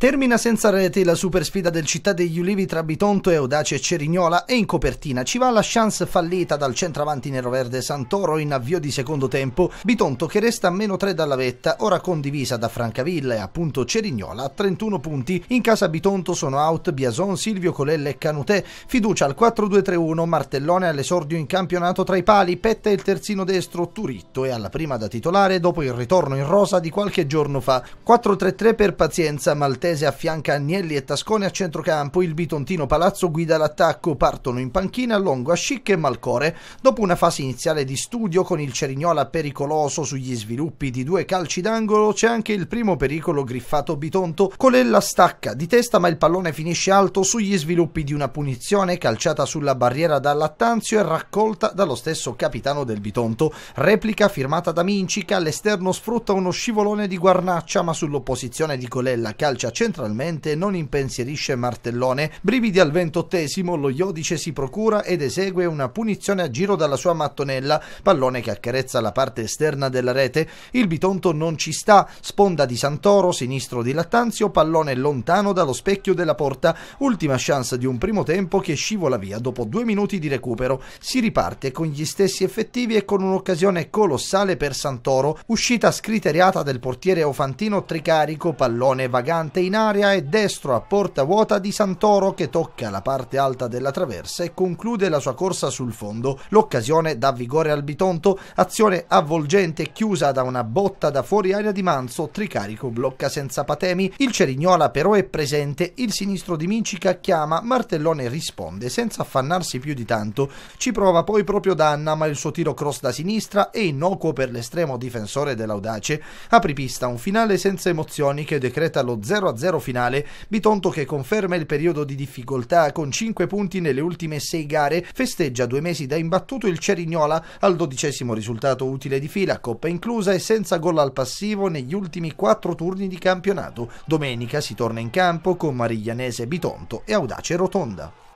Termina senza rete la super sfida del Città degli Ulivi tra Bitonto e Audace Cerignola e in copertina ci va la chance fallita dal centravanti neroverde Santoro in avvio di secondo tempo, Bitonto che resta a meno 3 dalla vetta, ora condivisa da Francavilla e appunto Cerignola a 31 punti. In casa Bitonto sono out Biason, Silvio Colella e Canutè, fiducia al 4-2-3-1, Martellone all'esordio in campionato tra i pali, Petta il terzino destro, Turitto e alla prima da titolare dopo il ritorno in rosa di qualche giorno fa. 4-3-3 per pazienza, Maltese Piemontese affianca Agnelli e Tascone a centrocampo, il bitontino Palazzo guida l'attacco, partono in panchina Longo, Ascicche e Malcore. Dopo una fase iniziale di studio con il Cerignola pericoloso sugli sviluppi di due calci d'angolo, c'è anche il primo pericolo griffato Bitonto. Colella stacca di testa ma il pallone finisce alto sugli sviluppi di una punizione calciata sulla barriera da Lattanzio e raccolta dallo stesso capitano del Bitonto. Replica firmata da Minci che all'esterno sfrutta uno scivolone di Guarnaccia ma sull'opposizione di Colella calcia centralmente non impensierisce Martellone. Brividi al ventottesimo, lo Iodice si procura ed esegue una punizione a giro dalla sua mattonella, pallone che accarezza la parte esterna della rete. Il Bitonto non ci sta, sponda di Santoro, sinistro di Lattanzio, pallone lontano dallo specchio della porta, ultima chance di un primo tempo che scivola via dopo due minuti di recupero. Si riparte con gli stessi effettivi e con un'occasione colossale per Santoro, uscita scriteriata del portiere Ofantino Tricarico, pallone vagante in in aria e destro a porta vuota di Santoro che tocca la parte alta della traversa e conclude la sua corsa sul fondo. L'occasione dà vigore al Bitonto, azione avvolgente chiusa da una botta da fuori aria di Manzo, Tricarico blocca senza patemi, il Cerignola però è presente, il sinistro di Mincica chiama, Martellone risponde senza affannarsi più di tanto. Ci prova poi proprio Danna ma il suo tiro cross da sinistra è innocuo per l'estremo difensore dell'Audace. Apripista un finale senza emozioni che decreta lo 0-0 1-0 finale, Bitonto che conferma il periodo di difficoltà con 5 punti nelle ultime 6 gare, festeggia due mesi da imbattuto il Cerignola al dodicesimo risultato utile di fila, coppa inclusa e senza gol al passivo negli ultimi 4 turni di campionato. Domenica si torna in campo con Mariglianese Bitonto e Audace Rotonda.